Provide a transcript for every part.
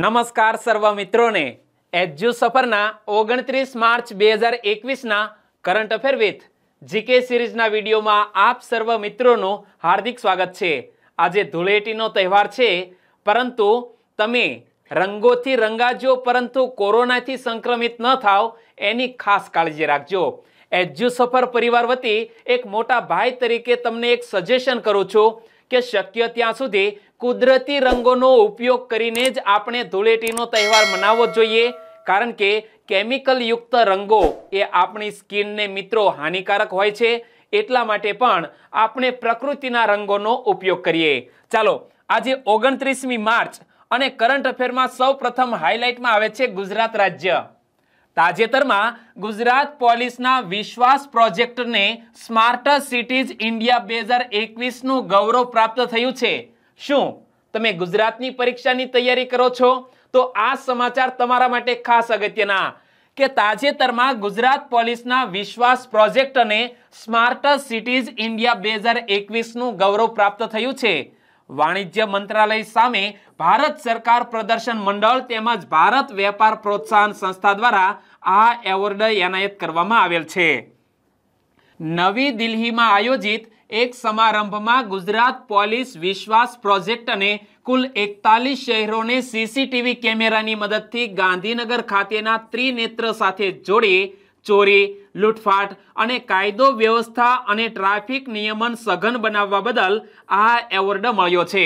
નમસ્કાર સર્વ મિત્રોને એજ્યુ સફરના ઓગણત્રીસ માર્ચ બે હજાર એકવીસના કરંટ અફેર વિથ જીકે સિરીઝના વિડીયોમાં આપ સર્વ મિત્રોનું હાર્દિક સ્વાગત છે આજે ધૂળેટીનો તહેવાર છે પરંતુ તમે રંગોથી રંગાજો પરંતુ કોરોનાથી સંક્રમિત ન થાવ એની ખાસ કાળજી રાખજો એજ્યુ સફર પરિવાર વતી એક મોટા ભાઈ તરીકે તમને એક સજેશન કરું છું કે શક્ય ત્યાં સુધી કુદરતી રંગોનો ઉપયોગ કરીને જ આપણે ધૂળેટીનો તહેવાર મનાવવો જોઈએ કારણ કે કેમિકલયુક્ત રંગો એ આપણી સ્કિનને મિત્રો હાનિકારક હોય છે એટલા માટે પણ આપણે પ્રકૃતિના રંગોનો ઉપયોગ કરીએ ચાલો આજે ઓગણત્રીસમી માર્ચ અને કરંટ અફેરમાં સૌ પ્રથમ હાઇલાઇટમાં આવે છે ગુજરાત રાજ્ય તાજેતરમાં ગુજરાત પોલીસના વિશ્વાસ પ્રોજેક્ટને સ્માર્ટર સિટીઝ ઇન્ડિયા બે હજાર એકવીસનું ગૌરવ પ્રાપ્ત થયું છે શું તમે ગુજરાતની પરીક્ષાની તૈયારી કરો છો તો આ સમાચાર તમારા માટે ખાસ અગત્યના કે તાજેતરમાં ગુજરાત પોલીસના વિશ્વાસ પ્રોજેક્ટ અને સ્માર્ટ સિટીઝ ઇન્ડિયા બે હજાર એકવીસનું ગૌરવ પ્રાપ્ત થયું છે વાણિજ્ય મંત્રાલય સામે ભારત સરકાર પ્રદર્શન મંડળ તેમજ ભારત વેપાર પ્રોત્સાહન સંસ્થા દ્વારા આ એવોર્ડ એનાયત કરવામાં આવેલ છે નવી દિલ્હીમાં આયોજિત એક સમારંભમાં ગુજરાત પોલીસ વિશ્વાસ પ્રોજેક્ટ અને કુલ એકતાલીસ શહેરોને સીસીટીવી કેમેરાની મદદથી ગાંધીનગર ખાતેના ત્રિનેત્ર સાથે જોડી ચોરી લૂંટફાટ અને કાયદો વ્યવસ્થા અને ટ્રાફિક નિયમન સઘન બનાવવા બદલ આ એવોર્ડ મળ્યો છે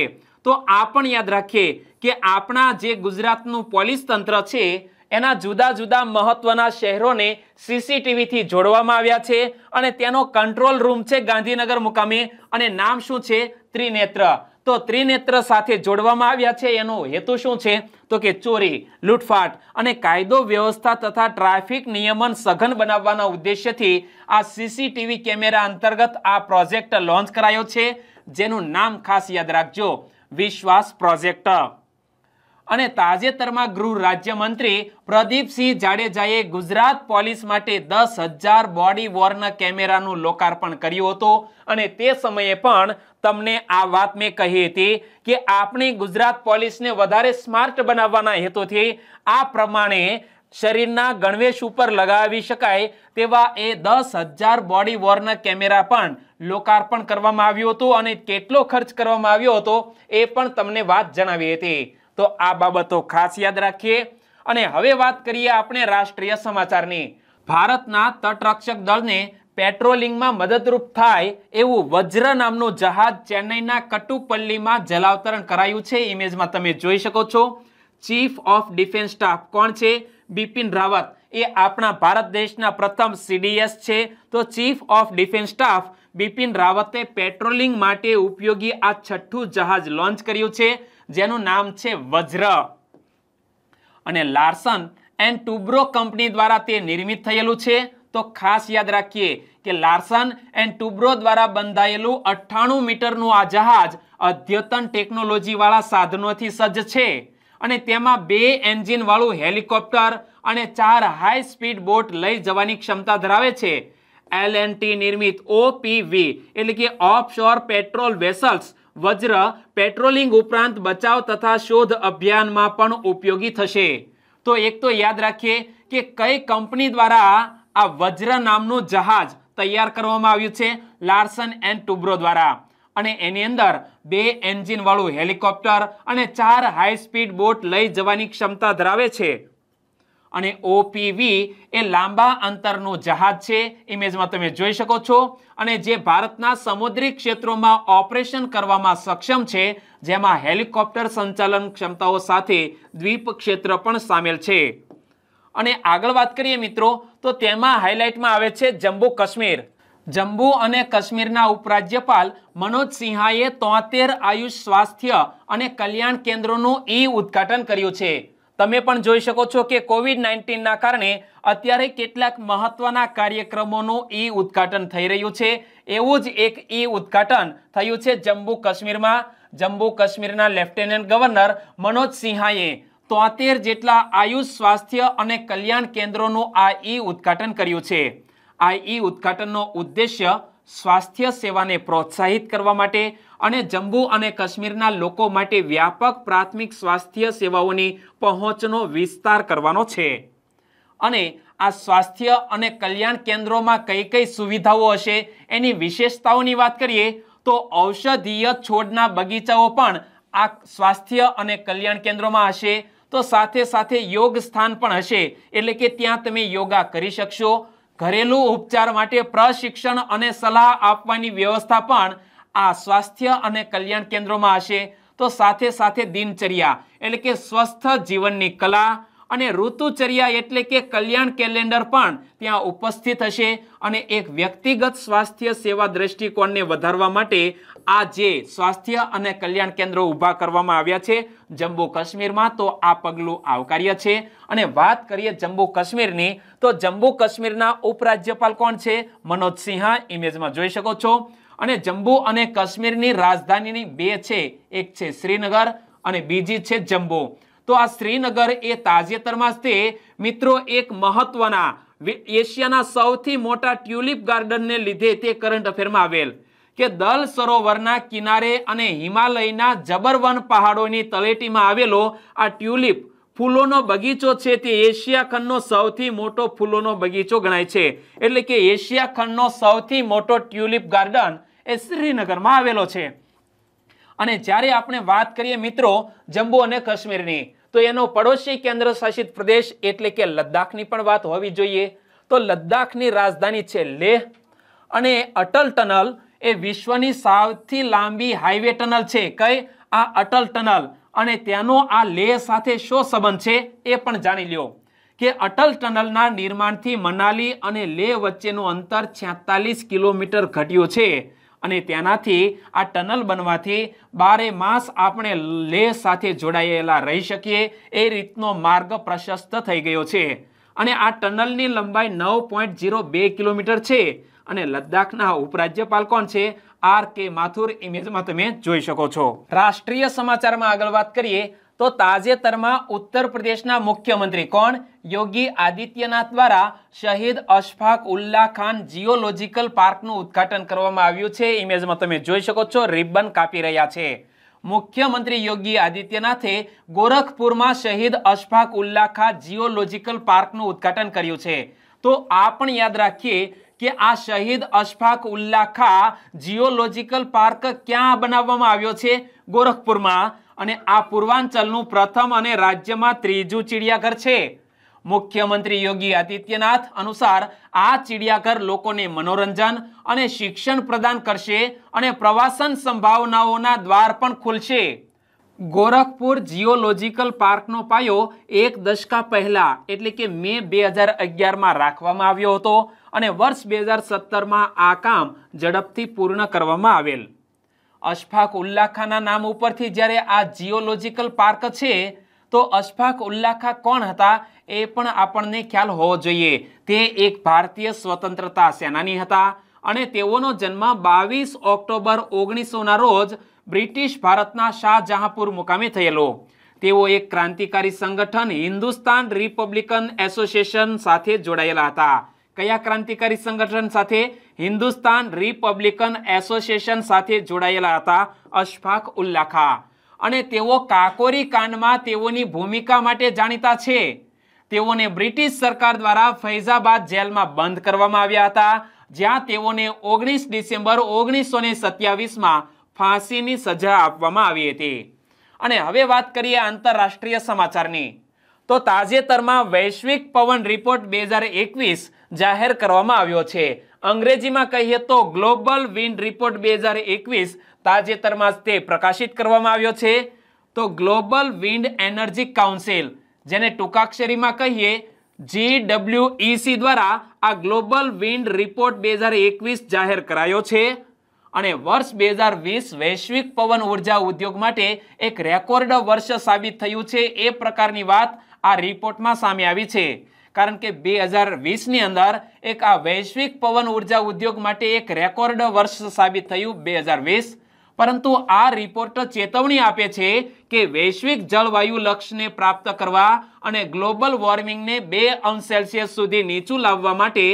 તો આ પણ યાદ રાખીએ કે આપણા જે ગુજરાતનું પોલીસ તંત્ર છે એના જુદા જુદા મહત્વના શહેરોને સીસીટીવીથી જોડવામાં આવ્યા છે અને તેનો કંટ્રોલ રૂમ છે ગાંધીનગર મુકામે અને નામ શું છે ત્રિનેત્ર તો ત્રિનેત્ર સાથે જોડવામાં આવ્યા છે એનો હેતુ શું છે તો કે ચોરી લૂંટફાટ અને કાયદો વ્યવસ્થા તથા ટ્રાફિક નિયમન સઘન બનાવવાના ઉદ્દેશ્યથી આ સીસીટીવી કેમેરા અંતર્ગત આ પ્રોજેક્ટ લોન્ચ કરાયો છે જેનું નામ ખાસ યાદ રાખજો વિશ્વાસ પ્રોજેક્ટ અને તાજેતરમાં ગૃહ રાજ્યમંત્રી પ્રદીપસિંહ જાડેજાએ ગુજરાત પોલીસ માટે દસ હજાર બોડી વોર્ન કેમેરાનું લોકાર્પણ કર્યું હતું અને તે સમયે પણ તમને આ વાત મેં કહી હતી કે આપણી ગુજરાત પોલીસને વધારે સ્માર્ટ બનાવવાના હેતુથી આ પ્રમાણે શરીરના ગણવેશ ઉપર લગાવી શકાય તેવા એ દસ હજાર બોડી વોર્ન કેમેરા પણ લોકાર્પણ કરવામાં આવ્યું હતું અને કેટલો ખર્ચ કરવામાં આવ્યો હતો એ પણ તમને વાત જણાવી હતી તો આ બાબતો ખાસ યાદ રાખીએ અને હવે વાત કરીએ આપણે રાષ્ટ્રીય સમાચારની ભારતના તટરક્ષક દળને પેટ્રોલિંગમાં મદદરૂપ થાય એવું વજ્ર નામનું જહાજ ચેન્નઈના કટુપલ્લીમાં જલાવતરણ કરાયું છે ઇમેજમાં તમે જોઈ શકો છો ચીફ ઓફ ડિફેન્સ સ્ટાફ કોણ છે બિપિન રાવત એ આપણા ભારત દેશના પ્રથમ સીડીએસ છે તો chief of defence staff Bipin રાવતે પેટ્રોલિંગ માટે ઉપયોગી આ છઠ્ઠું જહાજ લોન્ચ કર્યું છે જેનું નામ છે વજ્ર અને લાર્સન એન્ડ ટુબ્રો કંપની દ્વારા તે નિર્મિત થયેલું છે તો ખાસ યાદ રાખીએ કે લાર્સન એન્ડ ટુબ્રો દ્વારા બંધાયેલું અઠ્ઠાણું મીટરનું આ જહાજ અદ્યતન ટેકનોલોજીવાળા સાધનોથી સજ્જ છે અને તેમાં બે એન્જિનવાળું હેલિકોપ્ટર અને ચાર હાઈ સ્પીડ બોટ લઈ જવાની ક્ષમતા ધરાવે છે એલ એન્ડ ટી નિર્મિત ઓપીવી એટલે કે offshore patrol vessels Vajra patrolling ઉપરાંત બચાવ તથા શોધ અભિયાનમાં પણ ઉપયોગી થશે તો એક તો યાદ રાખીએ કે કઈ કંપની દ્વારા આ વજ્ર નામનું જહાજ તૈયાર કરવામાં આવ્યું છે લાર્સન એન્ડ ટુબ્રો દ્વારા અને એની અંદર બે એન્જિનવાળું હેલિકોપ્ટર અને ચાર હાઈ સ્પીડ બોટ લઈ જવાની ક્ષમતા ધરાવે છે અને ઓપીવી એ લાંબા અંતરનું જહાજ છે ઇમેજમાં તમે જોઈ શકો છો અને જે ભારતના સમુદ્રી ક્ષેત્રોમાં ઓપરેશન કરવામાં સક્ષમ છે જેમાં હેલિકોપ્ટર સંચાલન ક્ષમતાઓ સાથે દ્વીપ ક્ષેત્ર પણ સામેલ છે અને આગળ વાત કરીએ મિત્રો તો તેમાં હાઇલાઇટમાં આવે છે જમ્મુ કાશ્મીર જમ્મુ અને કાશ્મીરના ઉપરાજ્યપાલ મનોજ સિંહાએ તોતેર આયુષ સ્વાસ્થ્ય અને કલ્યાણ કેન્દ્રોનું ઈ ઉદ્ઘાટન કર્યું છે તમે પણ જોઈ શકો છો કે કોવિડ નાઇન્ટીનના કારણે અત્યારે કેટલાક મહત્વના કાર્યક્રમોનું ઈ ઉદ્ઘાટન થઈ રહ્યું છે એવું જ એક ઈ ઉદ્ઘાટન થયું છે જમ્મુ કાશ્મીરમાં જમ્મુ કાશ્મીરના લેફ્ટનન્ટ ગવર્નર મનોજ સિંહાએ તોતેર જેટલા આયુષ સ્વાસ્થ્ય અને કલ્યાણ કેન્દ્રોનું આ ઈ ઉદ્ઘાટન કર્યું છે આ ઈ ઉદ્ઘાટનનો ઉદ્દેશ્ય સ્વાસ્થ્ય સેવાને પ્રોત્સાહિત કરવા માટે અને જમ્મુ અને કાશ્મીરના લોકો માટે વ્યાપક પ્રાથમિક સ્વાસ્થ્ય સેવાઓની પહોંચનો વિસ્તાર કરવાનો છે અને આ સ્વાસ્થ્ય અને કલ્યાણ કેન્દ્રોમાં કઈ કઈ સુવિધાઓ હશે એની વિશેષતાઓની વાત કરીએ તો ઔષધીય છોડના બગીચાઓ પણ આ સ્વાસ્થ્ય અને કલ્યાણ કેન્દ્રોમાં હશે તો સાથે સાથે યોગ સ્થાન પણ હશે એટલે કે ત્યાં તમે યોગા કરી શકશો ઘરેલું ઉપચાર માટે પ્રશિક્ષણ અને સલાહ આપવાની વ્યવસ્થા પણ આ સ્વાસ્થ્ય અને કલ્યાણ કેન્દ્રોમાં હશે તો સાથે સાથે દિનચર્યા એટલે કે સ્વસ્થ જીવનની કલા અને ઋતુચર્યા એટલે કે કલ્યાણ કેલેન્ડર પણ ત્યાં ઉપસ્થિત હશે અને એક વ્યક્તિગત સ્વાસ્થ્ય સેવા દ્રષ્ટિકોણને વધારવા માટે આ જે સ્વાસ્થ્ય અને કલ્યાણ કેન્દ્રો ઊભા કરવામાં આવ્યા છે જમ્મુ કાશ્મીરમાં તો આ પગલું આવકાર્ય છે અને વાત કરીએ જમ્મુ કાશ્મીરની તો જમ્મુ કાશ્મીરના ઉપરાજ્યપાલ કોણ છે મનોજ સિંહા ઇમેજમાં જોઈ શકો છો અને જમ્મુ અને કાશ્મીરની રાજધાનીની બે છે એક છે શ્રીનગર અને બીજી છે જમ્મુ તો આ શ્રીનગર એ તાજેતરમાં તે મિત્રો એક મહત્વના એશિયાના સૌથી મોટા ટ્યુલિપ ગાર્ડનને લીધે તે કરંટ અફેરમાં આવેલ કે દલ સરોવરના કિનારે અને હિમાલયના જબરવન પહાડોની તલેટીમાં આવેલો આ ટ્યુલિપ ફૂલોનો બગીચો છે તે એશિયા ખંડનો સૌથી મોટો ફૂલોનો બગીચો ગણાય છે એટલે કે એશિયા ખંડનો સૌથી મોટો ટ્યુલિપ ગાર્ડન એ શ્રીનગરમાં આવેલો છે અને જ્યારે આપણે વાત કરીએ મિત્રો જમ્મુ અને કાશ્મીરની તો એનો પડોશી કેન્દ્ર શાસિત પ્રદેશ એટલે કે લદ્દાખની પણ વાત હોવી જોઈએ તો લદ્દાખની રાજધાની છે લેહ અને અટલ ટનલ એ વિશ્વની સૌથી લાંબી હાઈવે ટનલ છે કઈ આ અટલ ટનલ અને તેનો આ લેહ સાથે શો સંબંધ છે એ પણ જાણી લ્યો કે અટલ ટનલના નિર્માણથી મનાલી અને લેહ વચ્ચેનું અંતર છેતાલીસ કિલોમીટર ઘટ્યું છે અને તેનાથી આ ટનલ બનવાથી બારે માસ આપણે લેહ સાથે જોડાયેલા રહી શકીએ એ રીતનો માર્ગ પ્રશસ્ત થઈ ગયો છે અને આ ટનલની લંબાઈ નવ પોઈન્ટ ઝીરો બે કિલોમીટર છે અને લદ્દાખના ઉપરાજ્યપાલ કોણ છે આર કે માથુર ઇમેજમાં તમે જોઈ શકો છો રાષ્ટ્રીય સમાચારમાં આગળ વાત કરીએ તો તાજેતરમાં ઉત્તર પ્રદેશના મુખ્યમંત્રી કોણ યોગી આદિત્યનાથ દ્વારા શહીદ અશફાક ઉલ્લા ખાન જીઓલોજીકલ પાર્કનું ઉદ્ઘાટન કરવામાં આવ્યું છે ઇમેજમાં તમે જોઈ શકો છો રિબન કાપી રહ્યા છે મુખ્યમંત્રી યોગી આદિત્યનાથે ગોરખપુરમાં શહીદ અશફાક ઉલ્લા ખાન જીઓલોજીકલ પાર્કનું ઉદ્ઘાટન કર્યું છે તો આ પણ યાદ રાખીએ કે આ શહીદ અશફાક ઉલ્લા ખા જીઓલોજીકલ પાર્ક ક્યાં બનાવવામાં આવ્યો છે ગોરખપુરમાં અને આ પૂર્વાંચલનું પ્રથમ અને રાજ્યમાં ત્રીજું ચિડિયાઘર છે મુખ્યમંત્રી યોગી આદિત્યનાથ અનુસાર આ ચિડિયાઘર લોકોને મનોરંજન અને શિક્ષણ પ્રદાન કરશે અને પ્રવાસન સંભાવનાઓના દ્વાર પણ ખુલશે ગોરખપુર જીઓલોજીકલ પાર્કનો પાયો એક દશકા પહેલાં એટલે કે મે બે હજાર અગિયારમાં રાખવામાં આવ્યો હતો અને વર્ષ બે હજાર સત્તરમાં આ કામ ઝડપથી પૂર્ણ કરવામાં આવેલ અશફાક ઉલ્લાખાના નામ ઉપરથી જ્યારે આ જીઓલોજીકલ પાર્ક છે તો અશફાક ઉલ્લાખા કોણ હતા એ પણ આપણને ખ્યાલ હોવો જોઈએ તે એક ભારતીય સ્વતંત્રતા સેનાની હતા અને તેઓનો જન્મ બાવીસ ઓક્ટોબર ઓગણીસોના રોજ બ્રિટિશ ભારતના શાહજહાંપુર મુકામે થયેલો તેઓ એક ક્રાંતિકારી સંગઠન હિન્દુસ્તાન રિપબ્લિકન એસોસિએશન સાથે જોડાયેલા હતા કયા ક્રાંતિકારી સંગઠન સાથે હિન્દુસ્તાન રિપબ્લિકન એસોસિએશન સાથે જોડાયેલા હતા અશફાક ઉલ્લાખા અને તેઓ કાકોરી કાંડમાં તેઓની ભૂમિકા માટે જાણીતા છે તેઓને બ્રિટિશ સરકાર દ્વારા ફૈઝાબાદ જેલમાં બંધ કરવામાં આવ્યા હતા જ્યાં તેઓને ઓગણીસ ડિસેમ્બર ઓગણીસો ને સત્યાવીસમાં ફાંસીની સજા આપવામાં આવી હતી અને હવે વાત કરીએ આંતરરાષ્ટ્રીય સમાચારની તો તાજેતરમાં વૈશ્વિક પવન રિપોર્ટ બે હજાર એકવીસ જાહેર કરવામાં આવ્યો છે અંગ્રેજીમાં કહીએ તો ગ્લોબલ વિન્ડ રિપોર્ટ બે હજાર એકવીસ તાજેતરમાં તે પ્રકાશિત કરવામાં આવ્યો છે તો ગ્લોબલ વિન્ડ એનર્જી કાઉન્સિલ જેને ટૂંકાક્ષરીમાં કહીએ જીડબ્લ્યુઈસી e દ્વારા આ ગ્લોબલ વિન્ડ રિપોર્ટ બે હજાર એકવીસ જાહેર કરાયો છે અને વર્ષ બે હજાર વીસ વૈશ્વિક પવન ઉર્જા ઉદ્યોગ માટે એક રેકોર્ડ વર્ષ સાબિત થયું છે એ પ્રકારની વાત આ રિપોર્ટમાં સામે આવી છે કારણ કે બે હજાર વીસની અંદર એક આ વૈશ્વિક પવન ઉર્જા ઉદ્યોગ માટે એક રેકોર્ડ વર્ષ સાબિત થયું બે હજાર વીસ પરંતુ આ રિપોર્ટ ચેતવણી આપે છે કે વૈશ્વિક જળવાયુ લક્ષ્યને પ્રાપ્ત કરવા અને ગ્લોબલ વોર્મિંગને બે અંશ સેલ્સિયસ સુધી નીચું લાવવા માટે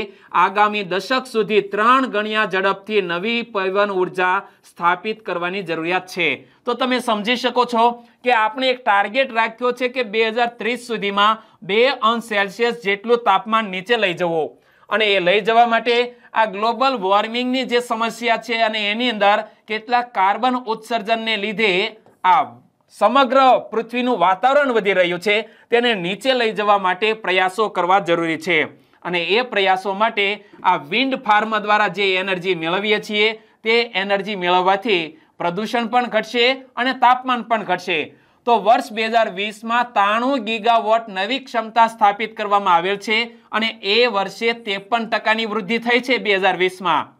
આગામી દશક સુધી ત્રણ ગણ્યા ઝડપથી નવી પવન ઉર્જા સ્થાપિત કરવાની જરૂરિયાત છે તો તમે સમજી શકો છો કે આપણે એક ટાર્ગેટ રાખ્યો છે કે બે સુધીમાં બે અંશ સેલ્સિયસ જેટલું તાપમાન નીચે લઈ જવું અને એ લઈ જવા માટે આ ગ્લોબલ વોર્મિંગની જે સમસ્યા છે અને એની અંદર કેટલાક કાર્બન ઉત્સર્જનને લીધે આ સમગ્ર પૃથ્વીનું વાતાવરણ વધી રહ્યું છે તેને નીચે લઈ જવા માટે પ્રયાસો કરવા જરૂરી છે અને એ પ્રયાસો માટે આ વિન્ડ ફાર્મ દ્વારા જે એનર્જી મેળવીએ છીએ તે એનર્જી મેળવવાથી પ્રદૂષણ પણ ઘટશે અને તાપમાન પણ ઘટશે તો વર્ષ બે હજાર વીસમાં ત્રાણું ગીગાવોટ નવી ક્ષમતા સ્થાપિત કરવામાં આવેલ છે અને એ વર્ષે ત્રેપન ટકાની વૃદ્ધિ થઈ છે બે હજાર વીસમાં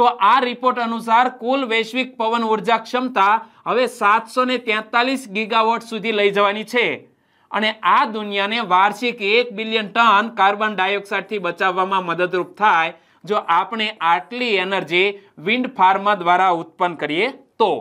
તો આ રિપોર્ટ અનુસાર કુલ વૈશ્વિક પવન ઉર્જા ક્ષમતા હવે સાતસો ને તેતાલીસ ગીગાવોટ સુધી લઈ જવાની છે અને આ દુનિયાને વાર્ષિક એક બિલિયન ટન કાર્બન ડાયોક્સાઇડથી બચાવવામાં મદદરૂપ થાય જો આપણે આટલી એનર્જી વિન્ડ ફાર્મ દ્વારા ઉત્પન્ન કરીએ તો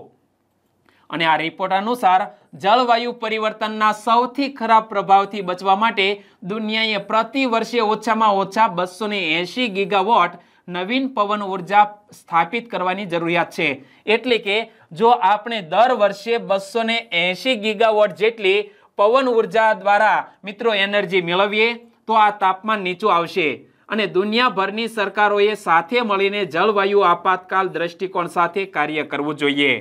અને આ રિપોર્ટ અનુસાર જળવાયુ પરિવર્તનના સૌથી ખરાબ પ્રભાવથી બચવા માટે દુનિયાએ પ્રતિ વર્ષે ઓછામાં ઓછા બસો ને એંશી ગીગાવોટ નવીન પવન ઉર્જા સ્થાપિત કરવાની જરૂરિયાત છે એટલે કે જો આપણે દર વર્ષે બસો ને એંશી ગીગાવોટ જેટલી પવન ઉર્જા દ્વારા મિત્રો એનર્જી મેળવીએ તો આ તાપમાન નીચું આવશે અને દુનિયાભરની સરકારોએ સાથે મળીને જળવાયુ આપાતકાલ દ્રષ્ટિકોણ સાથે કાર્ય કરવું જોઈએ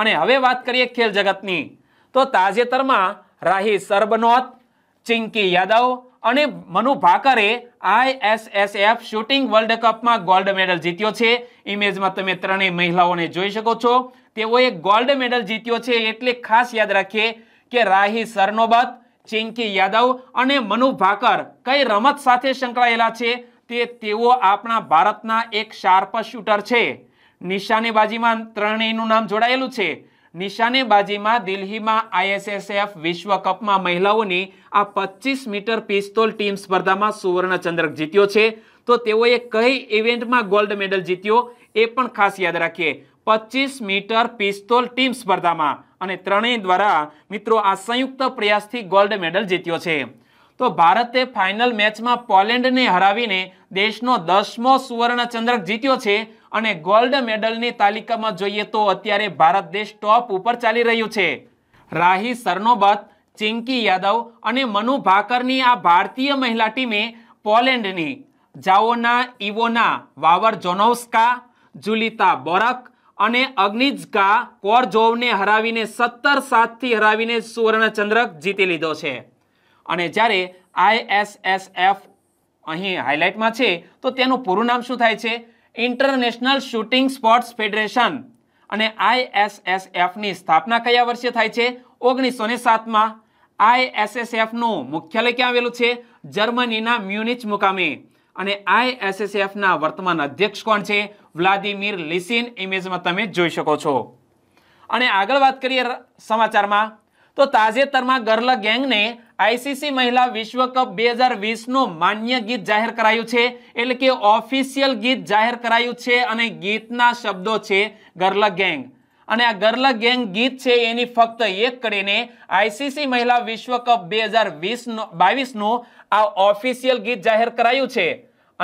અને હવે વાત કરીએ ખેલ જગતની તો તાજેતરમાં રાહી સરબનોત ચિંકી યાદવ અને મનુ ભાકરે આઈએસએસએફ શૂટિંગ વર્લ્ડ કપમાં ગોલ્ડ મેડલ જીત્યો છે ઇમેજમાં તમે ત્રણેય મહિલાઓને જોઈ શકો છો તેઓએ ગોલ્ડ મેડલ જીત્યો છે એટલે ખાસ યાદ રાખીએ કે રાહી સરનોબત ચિંકી યાદવ અને મનુ ભાકર કઈ રમત સાથે સંકળાયેલા છે તે તેઓ આપણા ભારતના એક શાર્પ શૂટર છે નિશાનેબાજીમાં ત્રણેયનું નામ જોડાયેલું છે નિશાનેબાજીમાં દિલ્હીમાં આઈએસએસએફ વિશ્વ કપમાં મહિલાઓની આ પચીસ મીટર પિસ્તોલ ટીમ સ્પર્ધામાં સુવર્ણચંદ્રક જીત્યો છે તો તેઓએ કઈ ઇવેન્ટમાં ગોલ્ડ મેડલ જીત્યો એ પણ ખાસ યાદ રાખીએ પચીસ મીટર પિસ્તોલ ટીમ સ્પર્ધામાં અને ત્રણેય દ્વારા મિત્રો આ સંયુક્ત પ્રયાસથી ગોલ્ડ મેડલ જીત્યો છે તો ભારતે ફાઇનલ મેચમાં પોલેન્ડને હરાવીને દેશનો દસમો સુવર્ણચંદ્રક જીત્યો છે અને ગોલ્ડ મેડલની તાલિકામાં જોઈએ તો અત્યારે ભારત દેશ ટોપ ઉપર ચાલી રહ્યું છે રાહી સરનોબત ચિંકી યાદવ અને મનુ ભાકરની આ ભારતીય મહિલા ટીમે પોલેન્ડની જાઓના ઇવોના વાવર જોનોસ્કા જુલિતા બોરક અને અગ્નિજકા કોરજોવને હરાવીને સત્તર સાતથી હરાવીને સુવર્ણચંદ્રક જીતી લીધો છે અને જ્યારે આઈએસએસએફ અહીં હાઇલાઇટમાં છે તો તેનું પૂરું નામ શું થાય છે ઇન્ટરનેશનલ શૂટિંગ સ્પોર્ટ્સ ફેડરેશન અને આઈએસએસએફની સ્થાપના કયા વર્ષે થાય છે ઓગણીસો ને સાતમાં આઈએસએસએફનું મુખ્યાલય ક્યાં આવેલું છે જર્મનીના મ્યુનિચ મુકામે અને આઈએસએસએફના વર્તમાન અધ્યક્ષ કોણ છે વ્લાદિમીર લિસિન ઇમેજમાં તમે જોઈ શકો છો અને આગળ વાત કરીએ સમાચારમાં તો તાજેતરમાં ગર્લ ગેંગને આઈસીસી મહિલા વિશ્વ કપ બે હજાર વીસનું માન્ય ગીત જાહેર કરાયું છે એટલે કે ઓફિશિયલ ગીત જાહેર કરાયું છે અને ગીતના શબ્દો છે ગર્લ ગેંગ અને આ ગર્લ ગેંગ ગીત છે એની ફક્ત એક કરીને આઈસીસી મહિલા વિશ્વ કપ બે હજાર બાવીસનું આ ઓફિશિયલ ગીત જાહેર કરાયું છે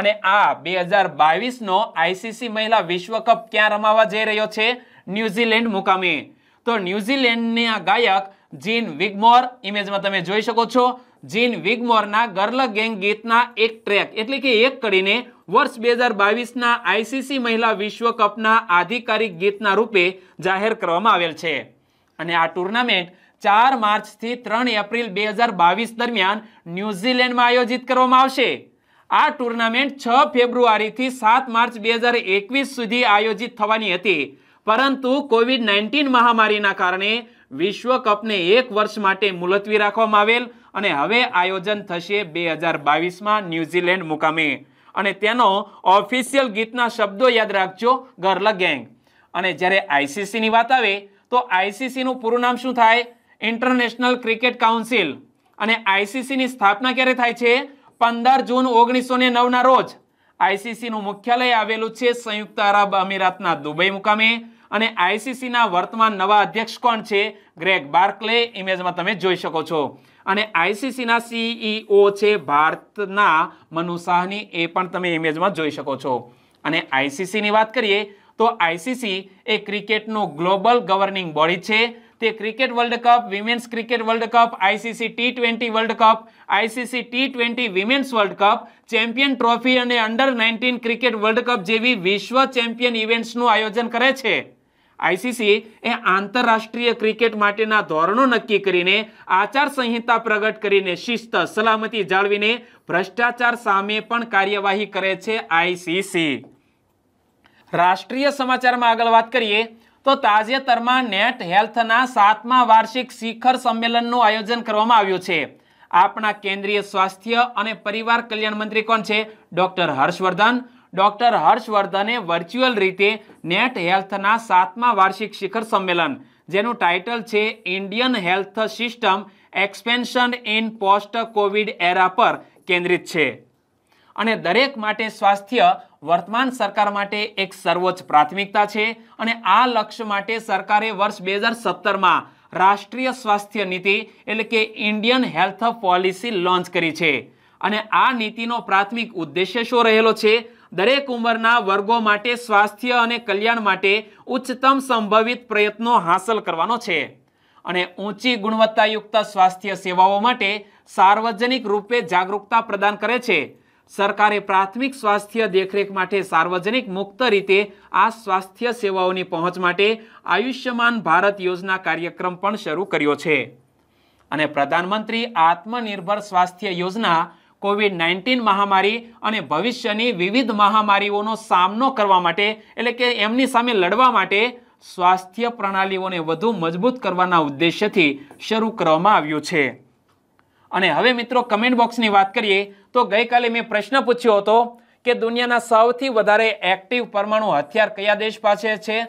અને આ બે હજાર બાવીસનો આઈસીસી મહિલા વિશ્વ કપ ક્યાં રમાવા જઈ રહ્યો છે ન્યૂઝીલેન્ડ મુકામે તો ન્યૂઝીલેન્ડના ગાયક જીન વિગમોર ઇમેજમાં તમે જોઈ શકો છો જીન વિગમોરના ગર્લ ગેંગ ગીતના એક ટ્રેક એટલે કે એક કરીને વર્ષ બે હજાર બાવીસના આઈસીસી મહિલા વિશ્વકપના આધિકારિક ગીતના રૂપે જાહેર કરવામાં આવેલ છે અને આ ટુર્નામેન્ટ ચાર માર્ચથી ત્રણ એપ્રિલ બે હજાર બાવીસ દરમિયાન ન્યૂઝીલેન્ડમાં આયોજિત કરવામાં આવશે આ ટુર્નામેન્ટ છ ફેબ્રુઆરીથી સાત માર્ચ બે હજાર એકવીસ સુધી આયોજિત થવાની હતી પરંતુ કોવિડ નાઇન્ટીન મહામારીના કારણે વિશ્વ કપને એક વર્ષ માટે મુલતવી રાખવામાં આવેલ અને હવે આયોજન થશે બે હજાર બાવીસમાં ન્યૂઝીલેન્ડ મુકામે અને તેનો ઓફિશિયલ ગીતના શબ્દો યાદ રાખજો ગર્લ ગેંગ અને જ્યારે આઈસીસીની વાત આવે તો આઈસીસીનું પૂરું નામ શું થાય ઇન્ટરનેશનલ ક્રિકેટ કાઉન્સિલ અને આઈસીસીની સ્થાપના ક્યારે થાય છે પંદર જૂન ઓગણીસો ને નવના રોજ આઈસીસીનું મુખ્યાલય આવેલું છે સંયુક્ત અરબ અમીરાતના દુબઈ મુકામે અને આઈસીસીના વર્તમાન નવા અધ્યક્ષ કોણ છે ગ્રેગ બાર્કલે ઇમેજમાં તમે જોઈ શકો છો અને આઈસીસીના સીઈઓ છે ભારતના મનુ સાહની એ પણ તમે ઇમેજમાં જોઈ શકો છો અને આઈસીસીની વાત કરીએ તો આઈસીસી એ ક્રિકેટનું ગ્લોબલ ગવર્નિંગ બોડી છે તે cricket world cup women's cricket world cup ICC T twenty world cup ICC T twenty women's world cup champion trophy અને under nineteen cricket world cup જેવી વિશ્વ ચેમ્પિયન ઇવેન્ટ્સનું આયોજન કરે છે આઈસીસી એ આંતરરાષ્ટ્રીય ક્રિકેટ માટેના ધોરણો નક્કી કરીને આચારસંહિતા પ્રગટ કરીને શિસ્ત સલામતી જાળવીને ભ્રષ્ટાચાર સામે પણ કાર્યવાહી કરે છે આઈસીસી રાષ્ટ્રીય સમાચારમાં આગળ વાત કરીએ તો તાજેતરમાં નેટ હેલ્થના સાતમા વાર્ષિક શિખર સંમેલનનું આયોજન કરવામાં આવ્યું છે આપણા કેન્દ્રીય સ્વાસ્થ્ય અને પરિવાર કલ્યાણ મંત્રી કોણ છે ડોક્ટર હર્ષવર્ધન ડોક્ટર હર્ષવર્ધને વર્ચ્યુઅલ રીતે નેટ હેલ્થના સાતમા વાર્ષિક શિખર સંમેલન જેનું ટાઇટલ છે Indian health system expansion in post Covid era પર કેન્દ્રિત છે અને દરેક માટે સ્વાસ્થ્ય વર્તમાન સરકાર માટે એક સર્વોચ્ચ પ્રાથમિકતા છે અને આ લક્ષ્ય માટે સરકારે વર્ષ બે હજાર સત્તરમાં રાષ્ટ્રીય સ્વાસ્થ્ય નીતિ એટલે કે ઇન્ડિયન હેલ્થ પોલિસી લોન્ચ કરી છે અને આ નીતિનો પ્રાથમિક ઉદ્દેશ્ય શું રહેલો છે દરેક ઉંમરના વર્ગો માટે સ્વાસ્થ્ય અને કલ્યાણ માટે ઉચ્ચતમ સંભવિત પ્રયત્નો હાંસલ કરવાનો છે અને ઊંચી ગુણવત્તાયુક્ત સ્વાસ્થ્ય સેવાઓ માટે સાર્વજનિક રૂપે જાગરૂકતા પ્રદાન કરે છે સરકારે પ્રાથમિક સ્વાસ્થ્ય દેખરેખ માટે સાર્વજનિક મુક્ત રીતે આ સ્વાસ્થ્ય સેવાઓની પહોંચ માટે આયુષ્યમાન ભારત યોજના કાર્યક્રમ પણ શરૂ કર્યો છે અને પ્રધાનમંત્રી આત્મનિર્ભર સ્વાસ્થ્ય યોજના કોવિડ નાઇન્ટીન મહામારી અને ભવિષ્યની વિવિધ મહામારીઓનો સામનો કરવા માટે એટલે કે એમની સામે લડવા માટે સ્વાસ્થ્ય પ્રણાલીઓને વધુ મજબૂત કરવાના ઉદ્દેશ્યથી શરૂ કરવામાં આવ્યું છે અને હવે મિત્રો કમેન્ટ બોક્સની વાત કરીએ તો ગઈકાલે મેં પ્રશ્ન પૂછ્યો હતો કે દુનિયાના સૌથી વધારે એક્ટિવ પરમાણુ હથિયાર કયા દેશ પાસે છે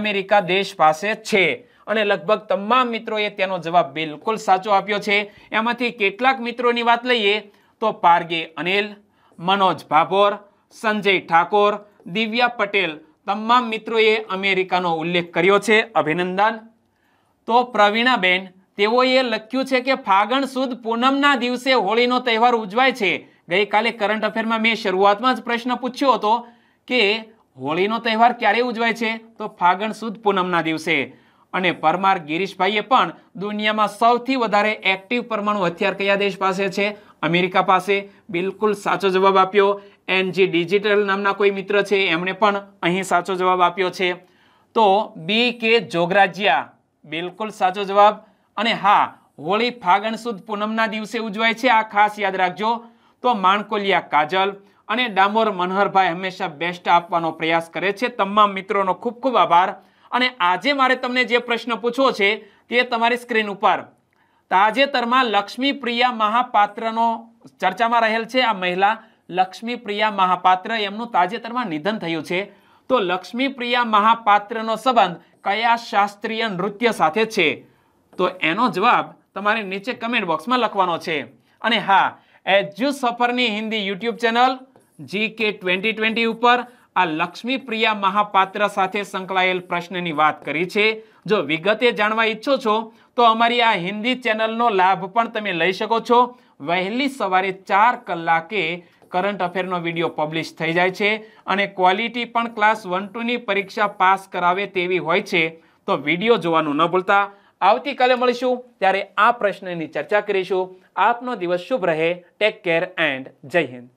અમેરિકા દેશ પાસે છે અને લગભગ તમામ મિત્રોએ તેનો જવાબ બિલકુલ સાચો આપ્યો છે એમાંથી કેટલાક મિત્રોની વાત લઈએ તો પારગે અનિલ મનોજ ભાભોર સંજય ઠાકોર દિવ્યા પટેલ તમામ મિત્રોએ અમેરિકાનો ઉલ્લેખ કર્યો છે અભિનંદન તો પ્રવીણાબેન તેઓએ લખ્યું છે કે ફાગણ સુદ પૂનમના દિવસે હોળીનો તહેવાર ઉજવાય છે ગઈકાલે કરંટ અફેરમાં મેં શરૂઆતમાં જ પ્રશ્ન પૂછ્યો હતો કે હોળીનો તહેવાર ક્યારે ઉજવાય છે તો ફાગણ સુદ પૂનમના દિવસે અને પરમાર ગિરીશભાઈએ પણ દુનિયામાં સૌથી વધારે એક્ટિવ પરમાણુ હથિયાર કયા દેશ પાસે છે અમેરિકા પાસે બિલકુલ સાચો જવાબ આપ્યો એન્ડ જે ડિજિટલ નામના કોઈ મિત્ર છે એમણે પણ અહીં સાચો જવાબ આપ્યો છે તો બી કે જોગરાજિયા બિલકુલ સાચો જવાબ અને હા હોળી ફાગણ સુદ પૂનમના દિવસે ઉજવાય છે આ ખાસ યાદ રાખજો તો માણકોલિયા કાજલ અને ડામોર મનહરભાઈ હંમેશા બેસ્ટ આપવાનો પ્રયાસ કરે છે તમામ મિત્રોનો ખૂબ ખૂબ આભાર અને આજે મારે તમને જે પ્રશ્ન પૂછવો છે તે તમારી સ્ક્રીન ઉપર તાજેતરમાં લક્ષ્મી પ્રિયા મહાપાત્રનો ચર્ચામાં રહેલ છે આ મહિલા લક્ષ્મી પ્રિયા મહાપાત્ર એમનું તાજેતરમાં નિધન થયું છે તો લક્ષ્મી પ્રિયા મહાપાત્રનો સંબંધ કયા શાસ્ત્રીય નૃત્ય સાથે છે તો એનો જવાબ તમારે નીચે કમેન્ટ બોક્સમાં લખવાનો છે અને હા એજ્યુ સફરની Hindi YouTube channel G K twenty twenty ઉપર આ લક્ષ્મી પ્રિયા મહાપાત્ર સાથે સંકળાયેલ પ્રશ્નની વાત કરી છે જો વિગતે જાણવા ઈચ્છો છો તો અમારી આ હિન્દી ચેનલનો લાભ પણ તમે લઈ શકો છો વહેલી સવારે ચાર કલાકે કરંટ અફેરનો વિડીયો પબ્લિશ થઈ જાય છે અને ક્વોલિટી પણ ક્લાસ વન ટુની પરીક્ષા પાસ કરાવે તેવી હોય છે તો વિડીયો જોવાનું ન ભૂલતા આવતીકાલે મળીશું ત્યારે આ પ્રશ્નની ચર્ચા કરીશું આપનો દિવસ શુભ રહે ટેક કેર એન્ડ જય હિન્દ